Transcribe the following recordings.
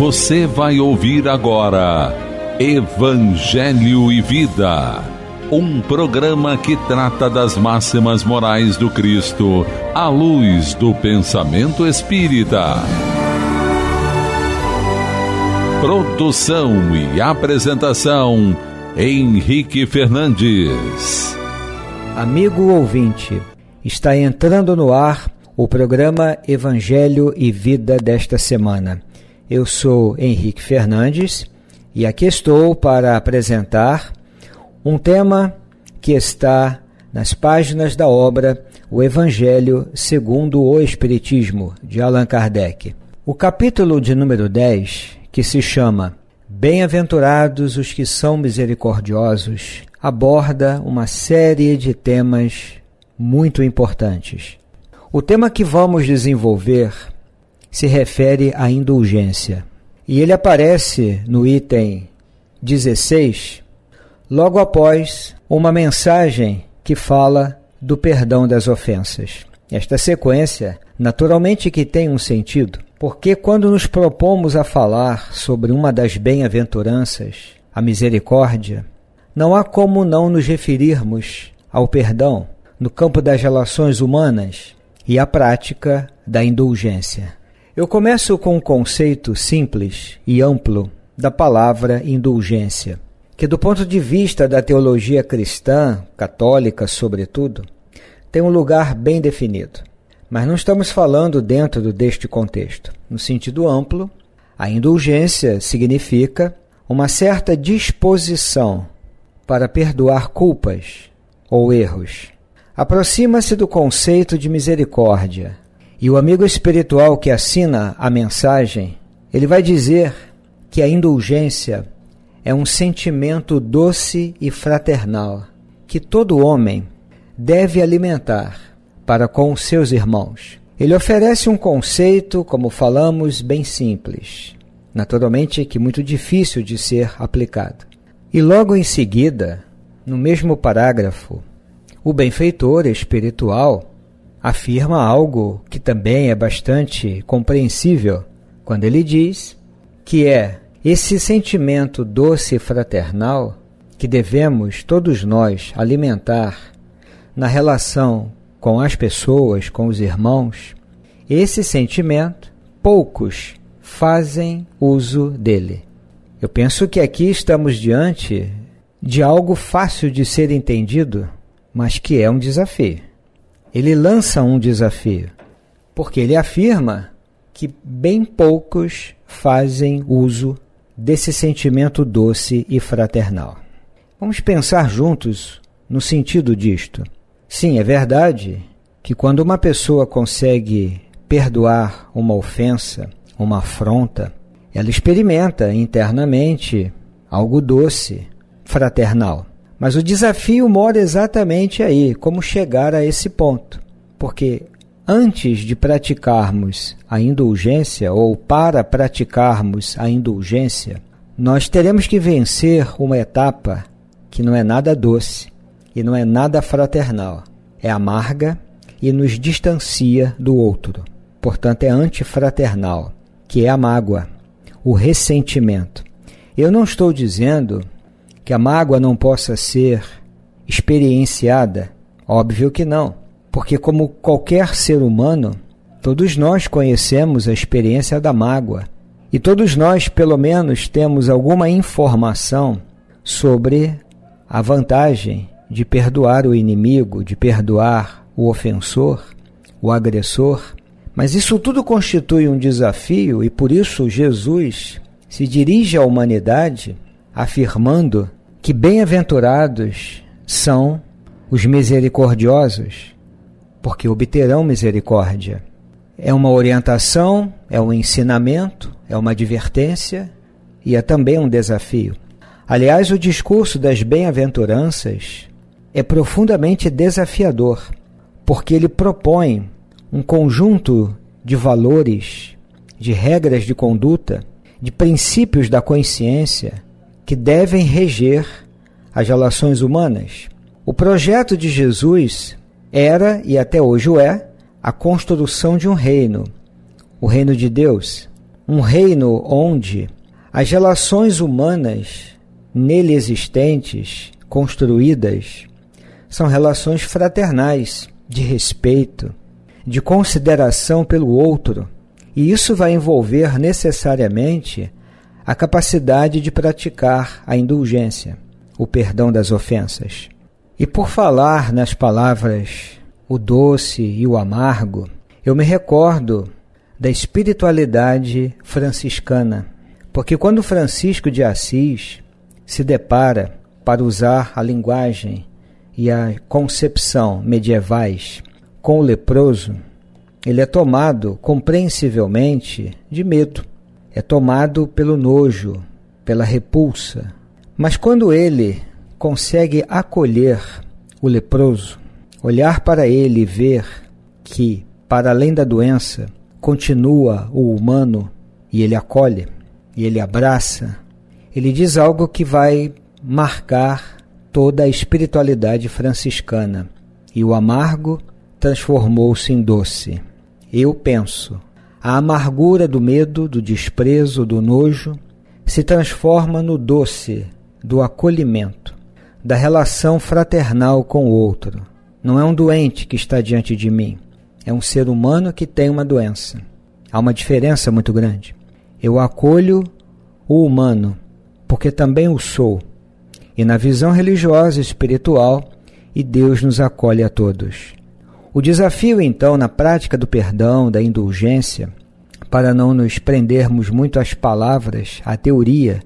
Você vai ouvir agora Evangelho e Vida, um programa que trata das máximas morais do Cristo à luz do pensamento espírita. Produção e apresentação Henrique Fernandes. Amigo ouvinte, está entrando no ar o programa Evangelho e Vida desta semana. Eu sou Henrique Fernandes e aqui estou para apresentar um tema que está nas páginas da obra O Evangelho segundo o Espiritismo, de Allan Kardec. O capítulo de número 10, que se chama Bem-aventurados os que são misericordiosos, aborda uma série de temas muito importantes. O tema que vamos desenvolver se refere à indulgência. E ele aparece no item 16, logo após uma mensagem que fala do perdão das ofensas. Esta sequência, naturalmente que tem um sentido, porque quando nos propomos a falar sobre uma das bem-aventuranças, a misericórdia, não há como não nos referirmos ao perdão no campo das relações humanas e à prática da indulgência. Eu começo com um conceito simples e amplo da palavra indulgência, que, do ponto de vista da teologia cristã, católica sobretudo, tem um lugar bem definido. Mas não estamos falando dentro deste contexto. No sentido amplo, a indulgência significa uma certa disposição para perdoar culpas ou erros. Aproxima-se do conceito de misericórdia, e o amigo espiritual que assina a mensagem, ele vai dizer que a indulgência é um sentimento doce e fraternal que todo homem deve alimentar para com os seus irmãos. Ele oferece um conceito, como falamos, bem simples, naturalmente que muito difícil de ser aplicado. E logo em seguida, no mesmo parágrafo, o benfeitor espiritual afirma algo que também é bastante compreensível quando ele diz que é esse sentimento doce e fraternal que devemos todos nós alimentar na relação com as pessoas, com os irmãos, esse sentimento poucos fazem uso dele. Eu penso que aqui estamos diante de algo fácil de ser entendido, mas que é um desafio ele lança um desafio, porque ele afirma que bem poucos fazem uso desse sentimento doce e fraternal. Vamos pensar juntos no sentido disto. Sim, é verdade que quando uma pessoa consegue perdoar uma ofensa, uma afronta, ela experimenta internamente algo doce, fraternal. Mas o desafio mora exatamente aí, como chegar a esse ponto. Porque antes de praticarmos a indulgência ou para praticarmos a indulgência, nós teremos que vencer uma etapa que não é nada doce e não é nada fraternal. É amarga e nos distancia do outro. Portanto, é antifraternal, que é a mágoa, o ressentimento. Eu não estou dizendo que a mágoa não possa ser experienciada? Óbvio que não, porque, como qualquer ser humano, todos nós conhecemos a experiência da mágoa e todos nós, pelo menos, temos alguma informação sobre a vantagem de perdoar o inimigo, de perdoar o ofensor, o agressor. Mas isso tudo constitui um desafio e por isso Jesus se dirige à humanidade afirmando que bem-aventurados são os misericordiosos, porque obterão misericórdia. É uma orientação, é um ensinamento, é uma advertência e é também um desafio. Aliás, o discurso das bem-aventuranças é profundamente desafiador, porque ele propõe um conjunto de valores, de regras de conduta, de princípios da consciência que devem reger as relações humanas. O projeto de Jesus era e até hoje o é a construção de um reino, o reino de Deus, um reino onde as relações humanas nele existentes, construídas, são relações fraternais, de respeito, de consideração pelo outro, e isso vai envolver necessariamente a capacidade de praticar a indulgência, o perdão das ofensas. E por falar nas palavras o doce e o amargo, eu me recordo da espiritualidade franciscana, porque quando Francisco de Assis se depara, para usar a linguagem e a concepção medievais com o leproso, ele é tomado compreensivelmente de medo é tomado pelo nojo, pela repulsa. Mas quando ele consegue acolher o leproso, olhar para ele e ver que, para além da doença, continua o humano e ele acolhe, e ele abraça, ele diz algo que vai marcar toda a espiritualidade franciscana. E o amargo transformou-se em doce. Eu penso a amargura do medo, do desprezo, do nojo se transforma no doce do acolhimento, da relação fraternal com o outro. Não é um doente que está diante de mim, é um ser humano que tem uma doença. Há uma diferença muito grande. Eu acolho o humano, porque também o sou. E na visão religiosa e espiritual, e Deus nos acolhe a todos. O desafio, então, na prática do perdão, da indulgência, para não nos prendermos muito às palavras, à teoria,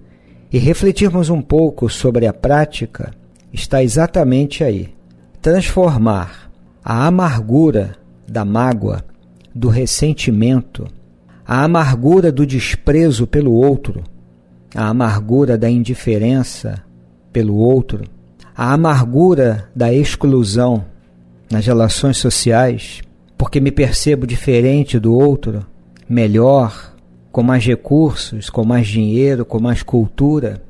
e refletirmos um pouco sobre a prática, está exatamente aí. Transformar a amargura da mágoa, do ressentimento, a amargura do desprezo pelo outro, a amargura da indiferença pelo outro, a amargura da exclusão nas relações sociais, porque me percebo diferente do outro, melhor, com mais recursos, com mais dinheiro, com mais cultura.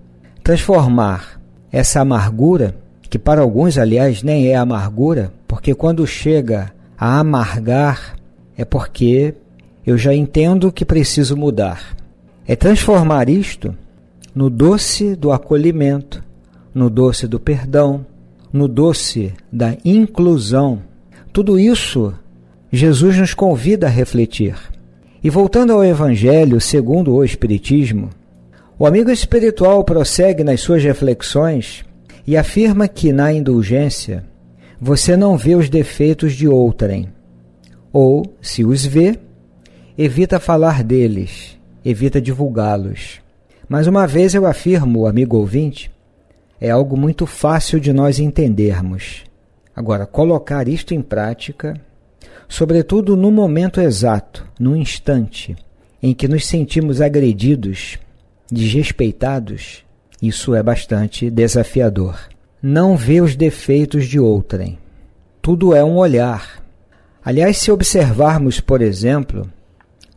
Transformar essa amargura, que para alguns, aliás, nem é amargura, porque quando chega a amargar é porque eu já entendo que preciso mudar. É transformar isto no doce do acolhimento, no doce do perdão, no doce da inclusão. Tudo isso Jesus nos convida a refletir. E voltando ao Evangelho segundo o Espiritismo, o amigo espiritual prossegue nas suas reflexões e afirma que na indulgência você não vê os defeitos de outrem, ou, se os vê, evita falar deles, evita divulgá-los. Mais uma vez eu afirmo, amigo ouvinte, é algo muito fácil de nós entendermos. Agora, colocar isto em prática, sobretudo no momento exato, no instante em que nos sentimos agredidos, desrespeitados, isso é bastante desafiador. Não vê os defeitos de outrem. Tudo é um olhar. Aliás, se observarmos, por exemplo,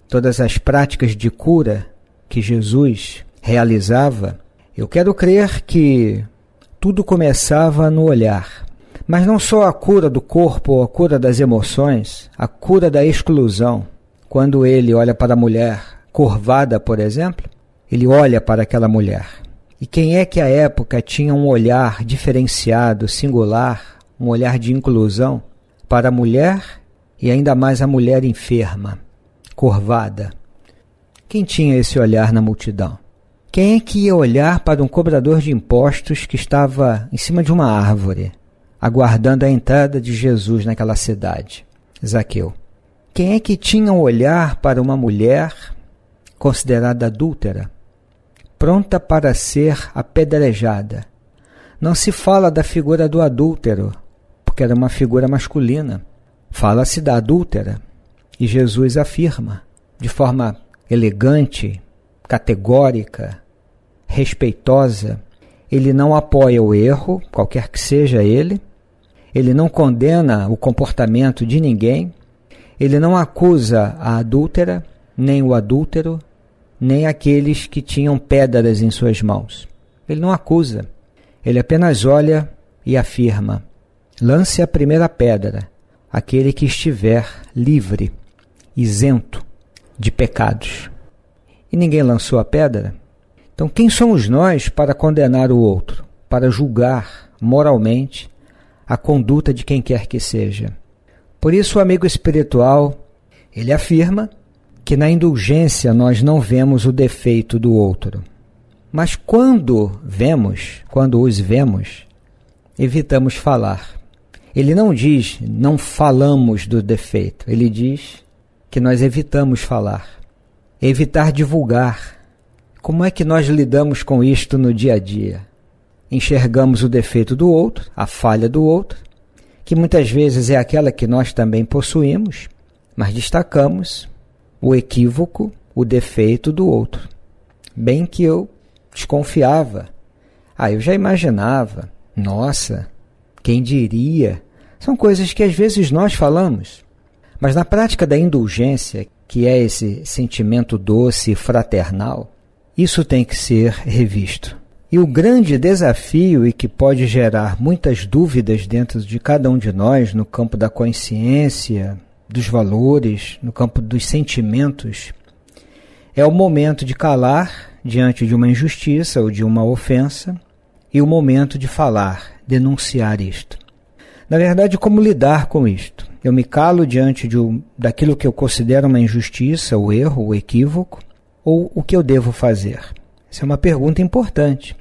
todas as práticas de cura que Jesus realizava, eu quero crer que tudo começava no olhar. Mas não só a cura do corpo, a cura das emoções, a cura da exclusão. Quando ele olha para a mulher curvada, por exemplo, ele olha para aquela mulher. E quem é que à época tinha um olhar diferenciado, singular, um olhar de inclusão para a mulher e ainda mais a mulher enferma, curvada? Quem tinha esse olhar na multidão? Quem é que ia olhar para um cobrador de impostos que estava em cima de uma árvore, aguardando a entrada de Jesus naquela cidade? Zaqueu. Quem é que tinha um olhar para uma mulher considerada adúltera, pronta para ser apedrejada? Não se fala da figura do adúltero, porque era uma figura masculina. Fala-se da adúltera. E Jesus afirma, de forma elegante, categórica, respeitosa, ele não apoia o erro, qualquer que seja ele, ele não condena o comportamento de ninguém, ele não acusa a adúltera, nem o adúltero, nem aqueles que tinham pedras em suas mãos. Ele não acusa, ele apenas olha e afirma: lance a primeira pedra, aquele que estiver livre, isento de pecados e ninguém lançou a pedra? Então, quem somos nós para condenar o outro, para julgar moralmente a conduta de quem quer que seja? Por isso, o amigo espiritual ele afirma que na indulgência nós não vemos o defeito do outro. Mas quando vemos, quando os vemos, evitamos falar. Ele não diz não falamos do defeito, ele diz que nós evitamos falar. Evitar divulgar. Como é que nós lidamos com isto no dia a dia? Enxergamos o defeito do outro, a falha do outro, que muitas vezes é aquela que nós também possuímos, mas destacamos o equívoco, o defeito do outro. Bem que eu desconfiava. Ah, eu já imaginava. Nossa, quem diria? São coisas que às vezes nós falamos. Mas na prática da indulgência, que é esse sentimento doce e fraternal, isso tem que ser revisto. E o grande desafio, e que pode gerar muitas dúvidas dentro de cada um de nós, no campo da consciência, dos valores, no campo dos sentimentos, é o momento de calar diante de uma injustiça ou de uma ofensa e o momento de falar, denunciar isto. Na verdade, como lidar com isto? eu me calo diante de, daquilo que eu considero uma injustiça, o erro, o equívoco, ou o que eu devo fazer? Essa é uma pergunta importante.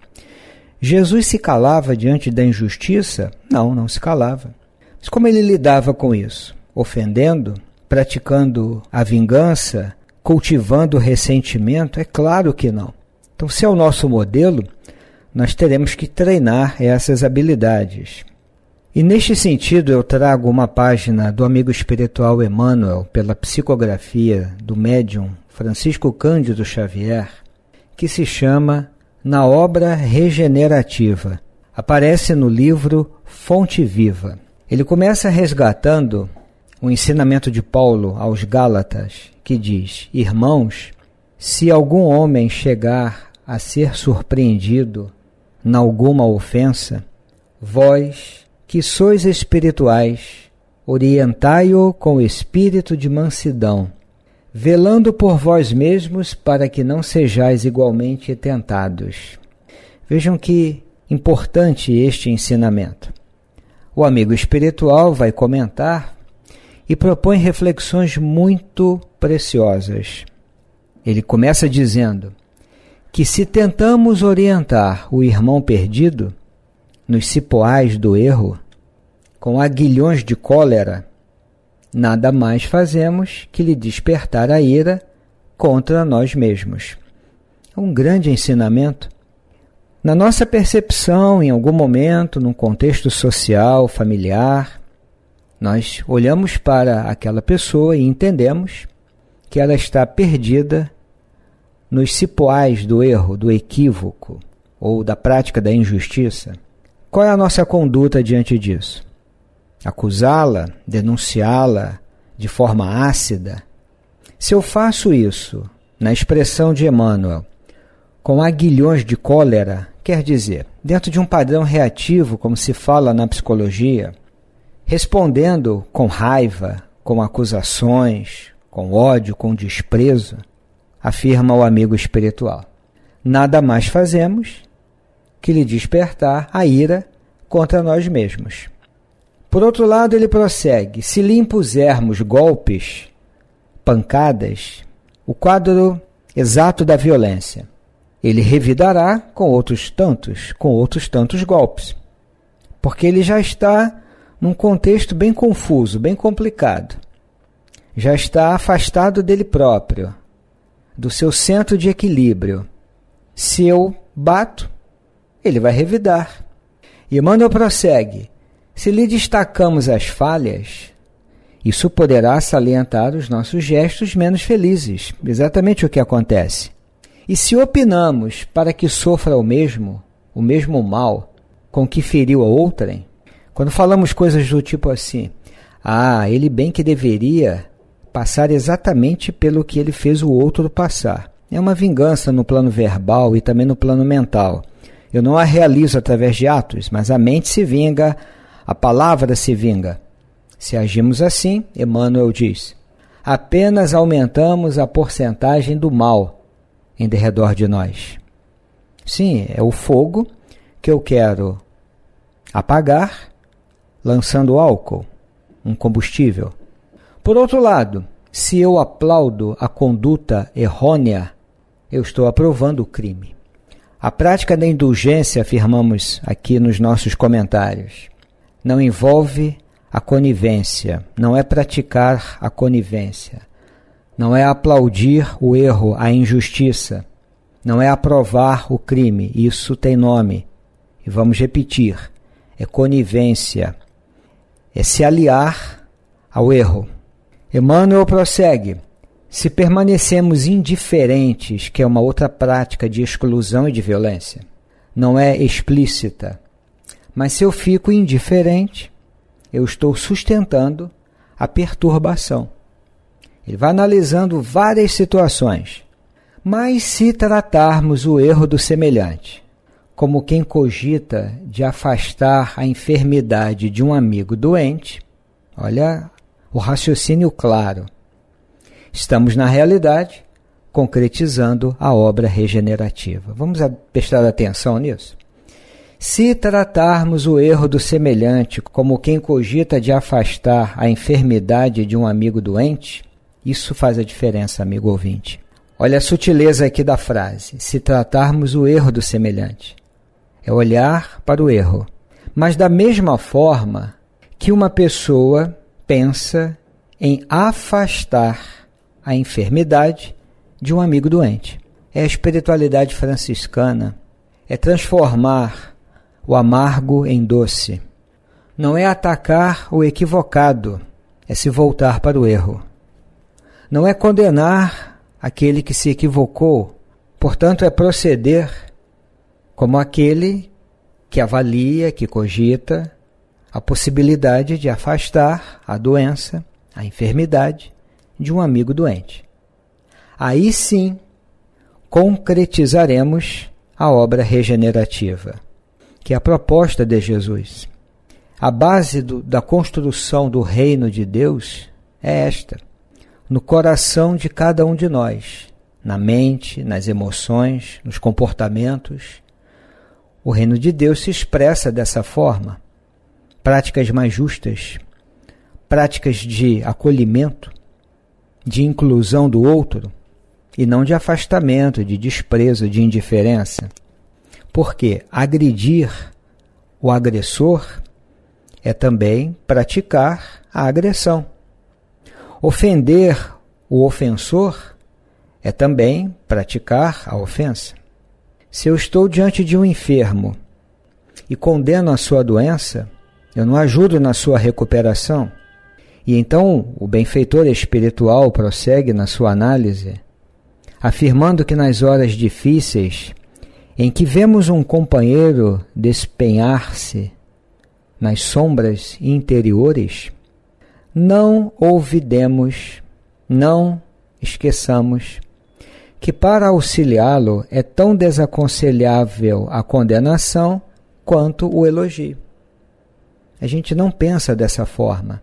Jesus se calava diante da injustiça? Não, não se calava. Mas como ele lidava com isso? Ofendendo? Praticando a vingança? Cultivando o ressentimento? É claro que não. Então, se é o nosso modelo, nós teremos que treinar essas habilidades. E neste sentido, eu trago uma página do amigo espiritual Emmanuel, pela psicografia do médium Francisco Cândido Xavier, que se chama Na Obra Regenerativa. Aparece no livro Fonte Viva. Ele começa resgatando o ensinamento de Paulo aos Gálatas, que diz: Irmãos, se algum homem chegar a ser surpreendido na alguma ofensa, vós que sois espirituais, orientai-o com espírito de mansidão, velando por vós mesmos para que não sejais igualmente tentados. Vejam que importante este ensinamento. O amigo espiritual vai comentar e propõe reflexões muito preciosas. Ele começa dizendo que se tentamos orientar o irmão perdido, nos cipoais do erro, com aguilhões de cólera, nada mais fazemos que lhe despertar a ira contra nós mesmos. É um grande ensinamento. Na nossa percepção, em algum momento, num contexto social, familiar, nós olhamos para aquela pessoa e entendemos que ela está perdida nos cipoais do erro, do equívoco ou da prática da injustiça. Qual é a nossa conduta diante disso? Acusá-la, denunciá-la de forma ácida? Se eu faço isso, na expressão de Emmanuel, com aguilhões de cólera, quer dizer, dentro de um padrão reativo, como se fala na psicologia, respondendo com raiva, com acusações, com ódio, com desprezo, afirma o amigo espiritual. Nada mais fazemos que lhe despertar a ira contra nós mesmos. Por outro lado, ele prossegue: se lhe impusermos golpes, pancadas, o quadro exato da violência, ele revidará com outros tantos, com outros tantos golpes. Porque ele já está num contexto bem confuso, bem complicado. Já está afastado dele próprio, do seu centro de equilíbrio. Se eu bato, ele vai revidar. E Emmanuel prossegue: se lhe destacamos as falhas, isso poderá salientar os nossos gestos menos felizes, exatamente o que acontece. E se opinamos para que sofra o mesmo, o mesmo mal com que feriu a outrem, quando falamos coisas do tipo assim, ah, ele bem que deveria passar exatamente pelo que ele fez o outro passar. É uma vingança no plano verbal e também no plano mental. Eu não a realizo através de atos, mas a mente se vinga, a palavra se vinga. Se agimos assim, Emmanuel diz, apenas aumentamos a porcentagem do mal em derredor de nós. Sim, é o fogo que eu quero apagar lançando álcool, um combustível. Por outro lado, se eu aplaudo a conduta errônea, eu estou aprovando o crime. A prática da indulgência, afirmamos aqui nos nossos comentários, não envolve a conivência, não é praticar a conivência, não é aplaudir o erro, a injustiça, não é aprovar o crime, isso tem nome. E vamos repetir: é conivência, é se aliar ao erro. Emmanuel prossegue: se permanecemos indiferentes, que é uma outra prática de exclusão e de violência, não é explícita, mas se eu fico indiferente, eu estou sustentando a perturbação. Ele vai analisando várias situações. Mas se tratarmos o erro do semelhante como quem cogita de afastar a enfermidade de um amigo doente, olha o raciocínio claro. Estamos na realidade concretizando a obra regenerativa. Vamos prestar atenção nisso? Se tratarmos o erro do semelhante como quem cogita de afastar a enfermidade de um amigo doente, isso faz a diferença, amigo ouvinte. Olha a sutileza aqui da frase: se tratarmos o erro do semelhante, é olhar para o erro. Mas da mesma forma que uma pessoa pensa em afastar a enfermidade de um amigo doente. É a espiritualidade franciscana, é transformar o amargo em doce. Não é atacar o equivocado, é se voltar para o erro. Não é condenar aquele que se equivocou, portanto, é proceder como aquele que avalia, que cogita a possibilidade de afastar a doença, a enfermidade, de um amigo doente. Aí sim concretizaremos a obra regenerativa, que é a proposta de Jesus. A base do, da construção do reino de Deus é esta: no coração de cada um de nós, na mente, nas emoções, nos comportamentos. O reino de Deus se expressa dessa forma: práticas mais justas, práticas de acolhimento, de inclusão do outro e não de afastamento, de desprezo, de indiferença. Porque agredir o agressor é também praticar a agressão. Ofender o ofensor é também praticar a ofensa. Se eu estou diante de um enfermo e condeno a sua doença, eu não ajudo na sua recuperação e então o benfeitor espiritual prossegue na sua análise, afirmando que nas horas difíceis, em que vemos um companheiro despenhar-se nas sombras interiores, não ouvidemos, não esqueçamos que para auxiliá-lo é tão desaconselhável a condenação quanto o elogio. A gente não pensa dessa forma.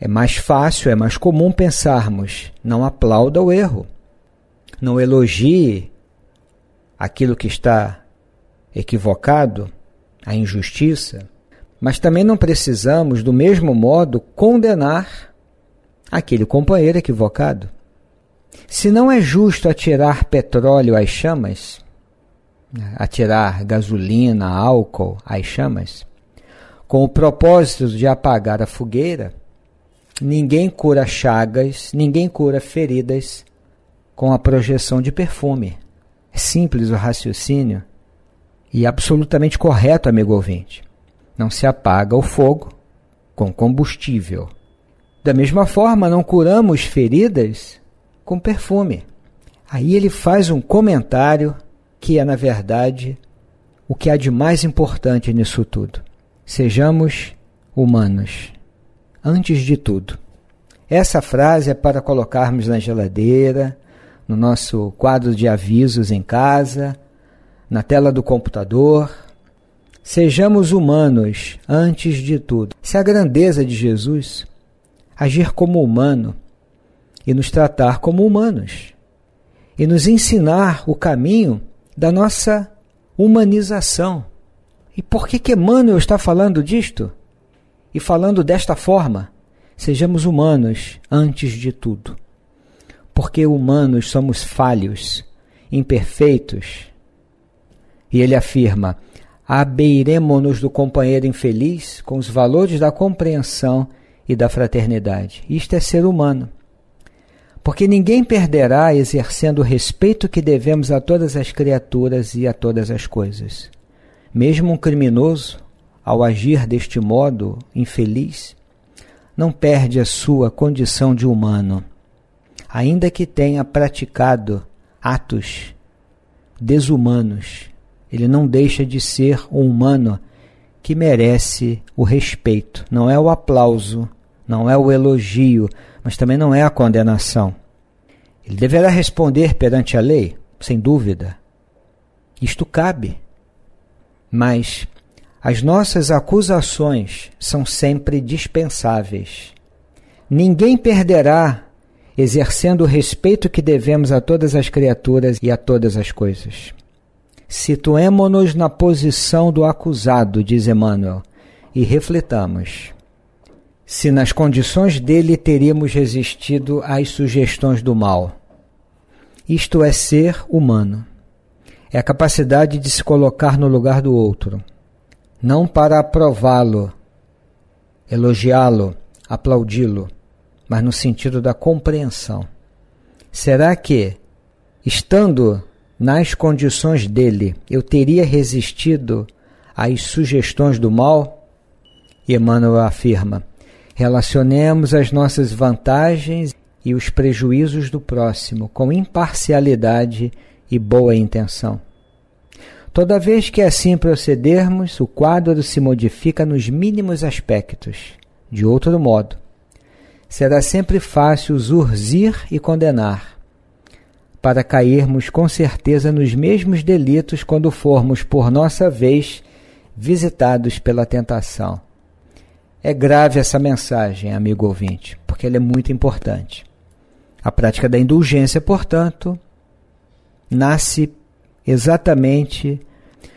É mais fácil, é mais comum pensarmos: não aplauda o erro, não elogie aquilo que está equivocado, a injustiça, mas também não precisamos, do mesmo modo, condenar aquele companheiro equivocado. Se não é justo atirar petróleo às chamas, atirar gasolina, álcool às chamas, com o propósito de apagar a fogueira, Ninguém cura chagas, ninguém cura feridas com a projeção de perfume. É simples o raciocínio e absolutamente correto, amigo ouvinte. Não se apaga o fogo com combustível. Da mesma forma, não curamos feridas com perfume. Aí ele faz um comentário que é, na verdade, o que há de mais importante nisso tudo. Sejamos humanos antes de tudo. Essa frase é para colocarmos na geladeira, no nosso quadro de avisos em casa, na tela do computador. Sejamos humanos antes de tudo. Se a grandeza de Jesus agir como humano e nos tratar como humanos e nos ensinar o caminho da nossa humanização. E por que que Emmanuel está falando disto? E falando desta forma, sejamos humanos antes de tudo. Porque humanos somos falhos, imperfeitos. E ele afirma: abeiremo-nos do companheiro infeliz com os valores da compreensão e da fraternidade. Isto é ser humano. Porque ninguém perderá exercendo o respeito que devemos a todas as criaturas e a todas as coisas. Mesmo um criminoso, ao agir deste modo infeliz, não perde a sua condição de humano, ainda que tenha praticado atos desumanos. Ele não deixa de ser um humano que merece o respeito. Não é o aplauso, não é o elogio, mas também não é a condenação. Ele deverá responder perante a lei, sem dúvida. Isto cabe. Mas as nossas acusações são sempre dispensáveis. Ninguém perderá exercendo o respeito que devemos a todas as criaturas e a todas as coisas. Situemo-nos na posição do acusado, diz Emmanuel, e refletamos Se nas condições dele teríamos resistido às sugestões do mal. Isto é ser humano. É a capacidade de se colocar no lugar do outro não para aprová-lo, elogiá-lo, aplaudi-lo, mas no sentido da compreensão. Será que, estando nas condições dele, eu teria resistido às sugestões do mal? Emmanuel afirma: relacionemos as nossas vantagens e os prejuízos do próximo com imparcialidade e boa intenção. Toda vez que é assim procedermos, o quadro se modifica nos mínimos aspectos. De outro modo, será sempre fácil zurzir e condenar, para cairmos com certeza nos mesmos delitos quando formos, por nossa vez, visitados pela tentação. É grave essa mensagem, amigo ouvinte, porque ela é muito importante. A prática da indulgência, portanto, nasce exatamente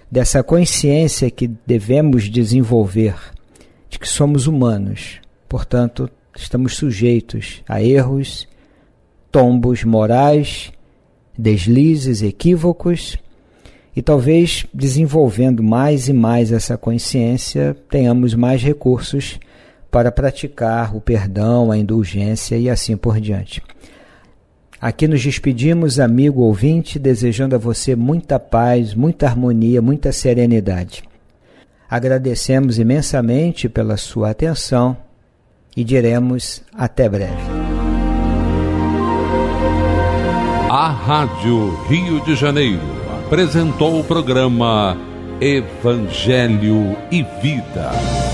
dessa consciência que devemos desenvolver de que somos humanos, portanto, estamos sujeitos a erros, tombos morais, deslizes, equívocos, e talvez desenvolvendo mais e mais essa consciência, tenhamos mais recursos para praticar o perdão, a indulgência e assim por diante. Aqui nos despedimos, amigo ouvinte, desejando a você muita paz, muita harmonia, muita serenidade. Agradecemos imensamente pela sua atenção e diremos até breve. A Rádio Rio de Janeiro apresentou o programa Evangelho e Vida.